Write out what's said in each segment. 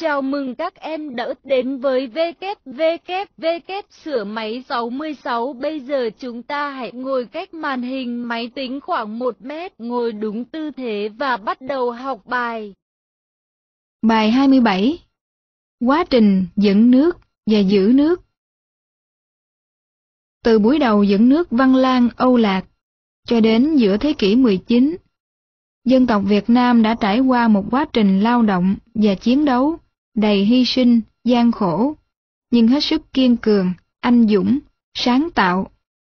Chào mừng các em đã đến với WWW sửa máy 66. Bây giờ chúng ta hãy ngồi cách màn hình máy tính khoảng 1 mét, ngồi đúng tư thế và bắt đầu học bài. Bài 27 Quá trình dẫn nước và giữ nước Từ buổi đầu dẫn nước Văn Lang Âu Lạc cho đến giữa thế kỷ 19, dân tộc Việt Nam đã trải qua một quá trình lao động và chiến đấu đầy hy sinh, gian khổ, nhưng hết sức kiên cường, anh dũng, sáng tạo,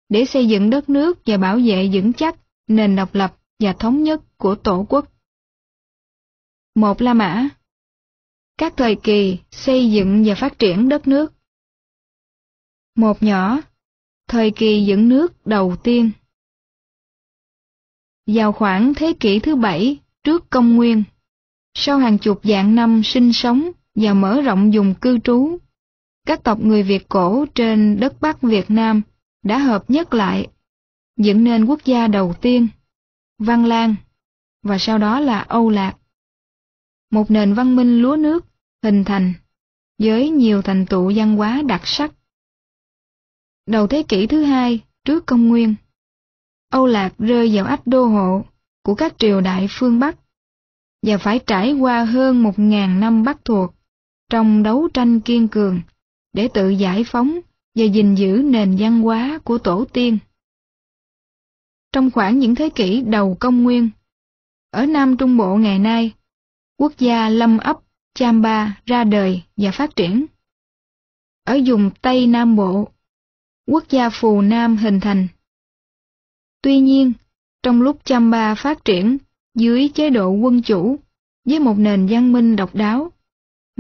để xây dựng đất nước và bảo vệ vững chắc nền độc lập và thống nhất của Tổ quốc. Một La Mã Các thời kỳ xây dựng và phát triển đất nước Một nhỏ Thời kỳ dựng nước đầu tiên Vào khoảng thế kỷ thứ bảy trước công nguyên, sau hàng chục vạn năm sinh sống và mở rộng dùng cư trú. Các tộc người Việt cổ trên đất Bắc Việt Nam đã hợp nhất lại, dựng nên quốc gia đầu tiên, Văn Lan, và sau đó là Âu Lạc. Một nền văn minh lúa nước hình thành với nhiều thành tựu văn hóa đặc sắc. Đầu thế kỷ thứ hai, trước công nguyên, Âu Lạc rơi vào ách đô hộ của các triều đại phương Bắc và phải trải qua hơn một ngàn năm bắc thuộc trong đấu tranh kiên cường để tự giải phóng và gìn giữ nền văn hóa của tổ tiên. Trong khoảng những thế kỷ đầu công nguyên, ở Nam Trung Bộ ngày nay, quốc gia lâm ấp Chamba ra đời và phát triển. Ở vùng Tây Nam Bộ, quốc gia Phù Nam hình thành. Tuy nhiên, trong lúc Chamba phát triển dưới chế độ quân chủ với một nền văn minh độc đáo,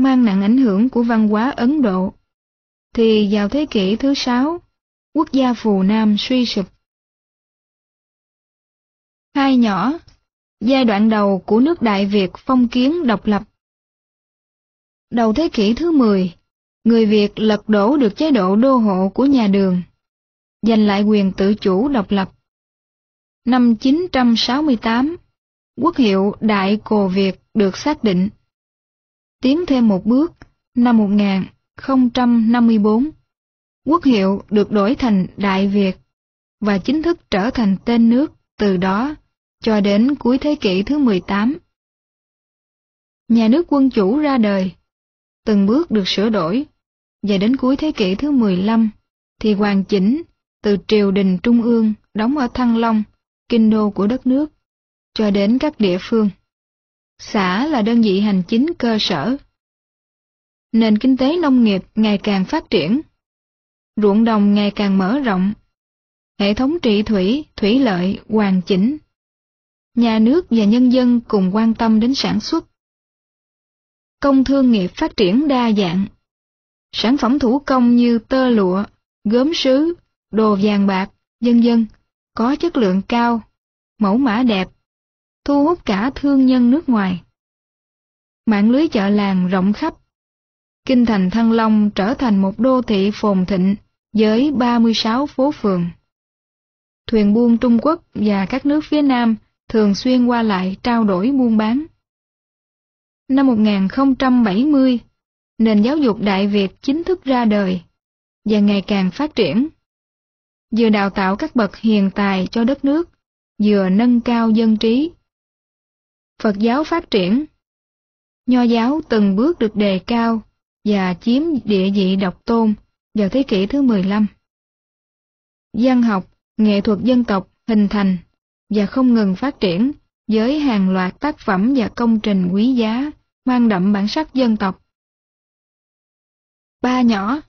mang nặng ảnh hưởng của văn hóa Ấn Độ. Thì vào thế kỷ thứ sáu, quốc gia Phù Nam suy sụp. Hai nhỏ, giai đoạn đầu của nước Đại Việt phong kiến độc lập. Đầu thế kỷ thứ 10, người Việt lật đổ được chế độ đô hộ của nhà đường, giành lại quyền tự chủ độc lập. Năm 968, quốc hiệu Đại Cồ Việt được xác định tiến thêm một bước, năm 1054, quốc hiệu được đổi thành Đại Việt và chính thức trở thành tên nước từ đó cho đến cuối thế kỷ thứ 18. Nhà nước quân chủ ra đời, từng bước được sửa đổi, và đến cuối thế kỷ thứ 15 thì hoàn chỉnh từ triều đình trung ương đóng ở Thăng Long, kinh đô của đất nước, cho đến các địa phương xã là đơn vị hành chính cơ sở. Nền kinh tế nông nghiệp ngày càng phát triển, ruộng đồng ngày càng mở rộng, hệ thống trị thủy, thủy lợi hoàn chỉnh. Nhà nước và nhân dân cùng quan tâm đến sản xuất. Công thương nghiệp phát triển đa dạng. Sản phẩm thủ công như tơ lụa, gốm sứ, đồ vàng bạc, dân dân, có chất lượng cao, mẫu mã đẹp, thu hút cả thương nhân nước ngoài. Mạng lưới chợ làng rộng khắp. Kinh thành Thăng Long trở thành một đô thị phồn thịnh với 36 phố phường. Thuyền buôn Trung Quốc và các nước phía Nam thường xuyên qua lại trao đổi buôn bán. Năm 1070, nền giáo dục Đại Việt chính thức ra đời và ngày càng phát triển. Vừa đào tạo các bậc hiền tài cho đất nước, vừa nâng cao dân trí. Phật giáo phát triển. Nho giáo từng bước được đề cao và chiếm địa vị độc tôn vào thế kỷ thứ 15. Văn học, nghệ thuật dân tộc hình thành và không ngừng phát triển với hàng loạt tác phẩm và công trình quý giá mang đậm bản sắc dân tộc. Ba nhỏ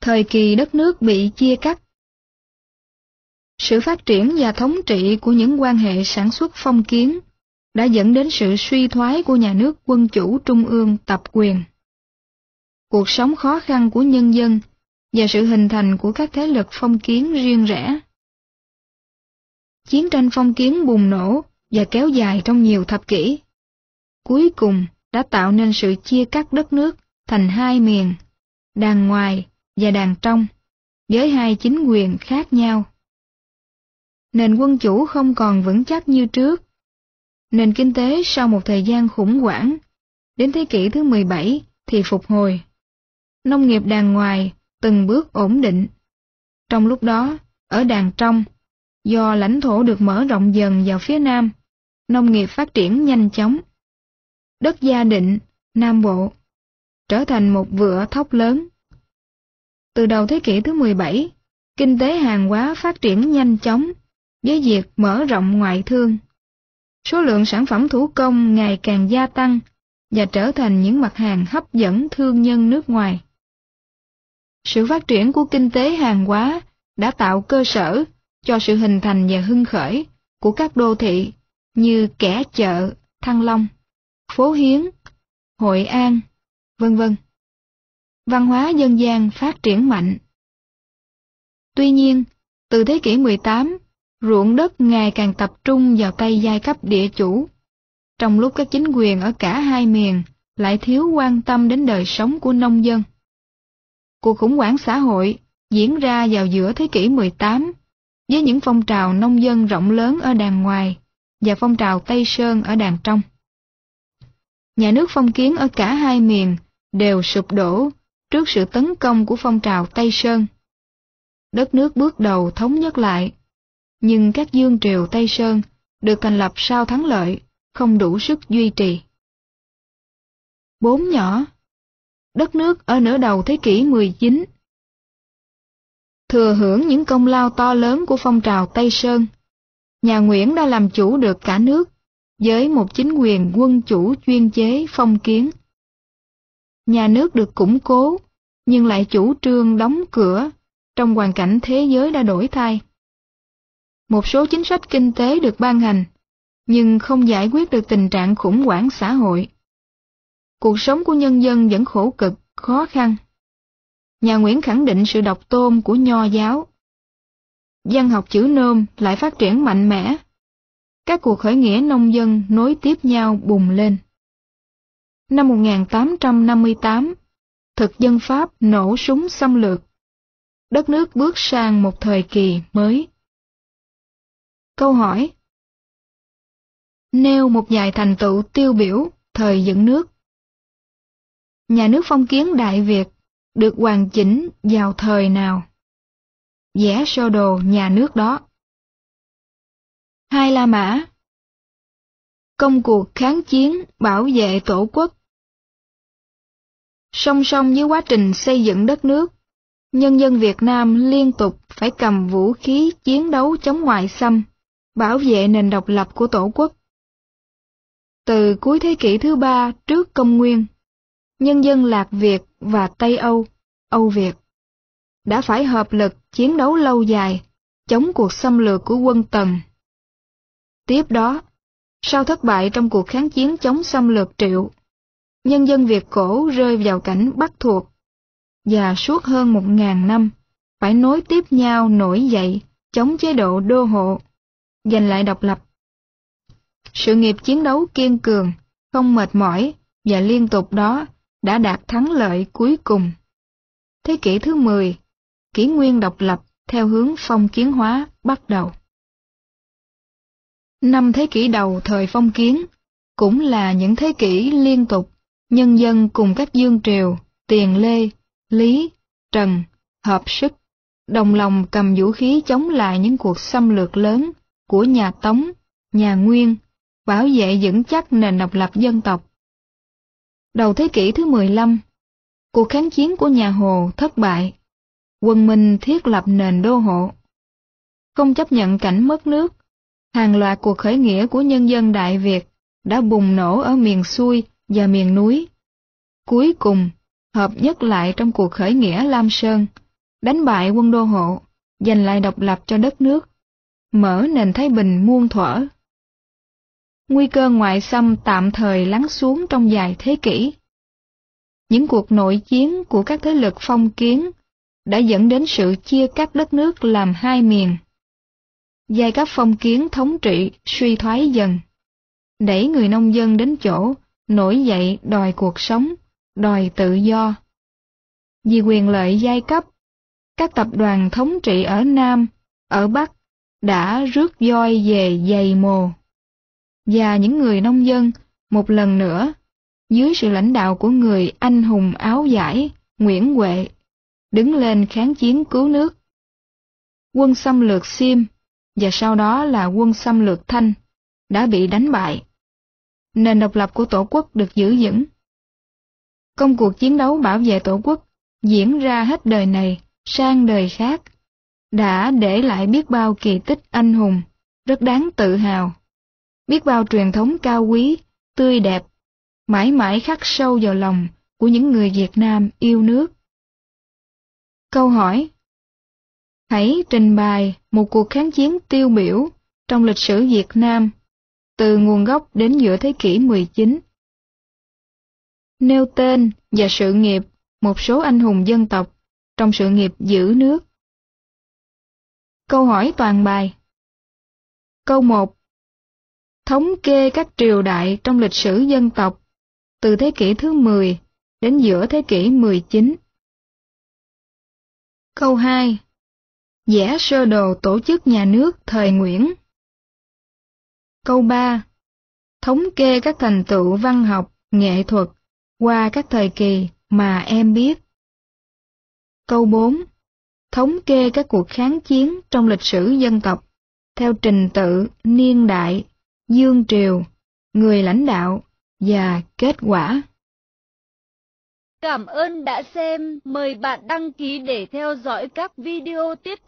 Thời kỳ đất nước bị chia cắt Sự phát triển và thống trị của những quan hệ sản xuất phong kiến đã dẫn đến sự suy thoái của nhà nước quân chủ trung ương tập quyền. Cuộc sống khó khăn của nhân dân và sự hình thành của các thế lực phong kiến riêng rẽ. Chiến tranh phong kiến bùng nổ và kéo dài trong nhiều thập kỷ. Cuối cùng đã tạo nên sự chia cắt đất nước thành hai miền, đàn ngoài và đàn trong, với hai chính quyền khác nhau. Nền quân chủ không còn vững chắc như trước, Nền kinh tế sau một thời gian khủng hoảng, đến thế kỷ thứ 17 thì phục hồi. Nông nghiệp đàn ngoài từng bước ổn định. Trong lúc đó, ở đàn trong, do lãnh thổ được mở rộng dần vào phía nam, nông nghiệp phát triển nhanh chóng. Đất gia định, Nam Bộ, trở thành một vựa thóc lớn. Từ đầu thế kỷ thứ 17, kinh tế hàng hóa phát triển nhanh chóng với việc mở rộng ngoại thương. Số lượng sản phẩm thủ công ngày càng gia tăng và trở thành những mặt hàng hấp dẫn thương nhân nước ngoài. Sự phát triển của kinh tế hàng hóa đã tạo cơ sở cho sự hình thành và hưng khởi của các đô thị như Kẻ Chợ, Thăng Long, Phố Hiến, Hội An, vân vân. Văn hóa dân gian phát triển mạnh. Tuy nhiên, từ thế kỷ 18 ruộng đất ngày càng tập trung vào tay giai cấp địa chủ. Trong lúc các chính quyền ở cả hai miền lại thiếu quan tâm đến đời sống của nông dân. Cuộc khủng hoảng xã hội diễn ra vào giữa thế kỷ 18 với những phong trào nông dân rộng lớn ở đàn ngoài và phong trào Tây Sơn ở đàn trong. Nhà nước phong kiến ở cả hai miền đều sụp đổ trước sự tấn công của phong trào Tây Sơn. Đất nước bước đầu thống nhất lại nhưng các dương triều Tây Sơn được thành lập sau thắng lợi, không đủ sức duy trì. Bốn nhỏ Đất nước ở nửa đầu thế kỷ 19 Thừa hưởng những công lao to lớn của phong trào Tây Sơn, nhà Nguyễn đã làm chủ được cả nước với một chính quyền quân chủ chuyên chế phong kiến. Nhà nước được củng cố, nhưng lại chủ trương đóng cửa trong hoàn cảnh thế giới đã đổi thay một số chính sách kinh tế được ban hành, nhưng không giải quyết được tình trạng khủng hoảng xã hội. Cuộc sống của nhân dân vẫn khổ cực, khó khăn. Nhà Nguyễn khẳng định sự độc tôn của nho giáo. Văn học chữ nôm lại phát triển mạnh mẽ. Các cuộc khởi nghĩa nông dân nối tiếp nhau bùng lên. Năm 1858, thực dân Pháp nổ súng xâm lược. Đất nước bước sang một thời kỳ mới. Câu hỏi Nêu một vài thành tựu tiêu biểu thời dựng nước Nhà nước phong kiến Đại Việt được hoàn chỉnh vào thời nào? Vẽ sơ đồ nhà nước đó. Hai La Mã Công cuộc kháng chiến bảo vệ tổ quốc Song song với quá trình xây dựng đất nước, nhân dân Việt Nam liên tục phải cầm vũ khí chiến đấu chống ngoại xâm bảo vệ nền độc lập của Tổ quốc. Từ cuối thế kỷ thứ ba trước công nguyên, nhân dân Lạc Việt và Tây Âu, Âu Việt, đã phải hợp lực chiến đấu lâu dài chống cuộc xâm lược của quân Tần. Tiếp đó, sau thất bại trong cuộc kháng chiến chống xâm lược triệu, nhân dân Việt cổ rơi vào cảnh bắt thuộc, và suốt hơn một ngàn năm, phải nối tiếp nhau nổi dậy chống chế độ đô hộ giành lại độc lập. Sự nghiệp chiến đấu kiên cường, không mệt mỏi và liên tục đó đã đạt thắng lợi cuối cùng. Thế kỷ thứ 10, kỷ nguyên độc lập theo hướng phong kiến hóa bắt đầu. Năm thế kỷ đầu thời phong kiến cũng là những thế kỷ liên tục nhân dân cùng các dương triều, tiền lê, lý, trần, hợp sức, đồng lòng cầm vũ khí chống lại những cuộc xâm lược lớn của nhà Tống, nhà Nguyên, bảo vệ vững chắc nền độc lập dân tộc. Đầu thế kỷ thứ 15, cuộc kháng chiến của nhà Hồ thất bại, quân Minh thiết lập nền đô hộ. Không chấp nhận cảnh mất nước, hàng loạt cuộc khởi nghĩa của nhân dân Đại Việt đã bùng nổ ở miền xuôi và miền núi. Cuối cùng, hợp nhất lại trong cuộc khởi nghĩa Lam Sơn, đánh bại quân đô hộ, giành lại độc lập cho đất nước mở nền thái bình muôn thuở. Nguy cơ ngoại xâm tạm thời lắng xuống trong dài thế kỷ. Những cuộc nội chiến của các thế lực phong kiến đã dẫn đến sự chia cắt đất nước làm hai miền. Giai cấp phong kiến thống trị suy thoái dần, đẩy người nông dân đến chỗ nổi dậy đòi cuộc sống, đòi tự do. Vì quyền lợi giai cấp, các tập đoàn thống trị ở Nam, ở Bắc đã rước roi về dày mồ. Và những người nông dân, một lần nữa, dưới sự lãnh đạo của người anh hùng áo giải Nguyễn Huệ, đứng lên kháng chiến cứu nước. Quân xâm lược Sim và sau đó là quân xâm lược Thanh đã bị đánh bại. Nền độc lập của Tổ quốc được giữ vững. Công cuộc chiến đấu bảo vệ Tổ quốc diễn ra hết đời này sang đời khác đã để lại biết bao kỳ tích anh hùng, rất đáng tự hào. Biết bao truyền thống cao quý, tươi đẹp, mãi mãi khắc sâu vào lòng của những người Việt Nam yêu nước. Câu hỏi Hãy trình bày một cuộc kháng chiến tiêu biểu trong lịch sử Việt Nam từ nguồn gốc đến giữa thế kỷ 19. Nêu tên và sự nghiệp một số anh hùng dân tộc trong sự nghiệp giữ nước. Câu hỏi toàn bài Câu 1 Thống kê các triều đại trong lịch sử dân tộc từ thế kỷ thứ 10 đến giữa thế kỷ 19. Câu 2 Vẽ sơ đồ tổ chức nhà nước thời Nguyễn Câu 3 Thống kê các thành tựu văn học, nghệ thuật qua các thời kỳ mà em biết. Câu 4 thống kê các cuộc kháng chiến trong lịch sử dân tộc, theo trình tự niên đại, dương triều, người lãnh đạo và kết quả. Cảm ơn đã xem, mời bạn đăng ký để theo dõi các video tiếp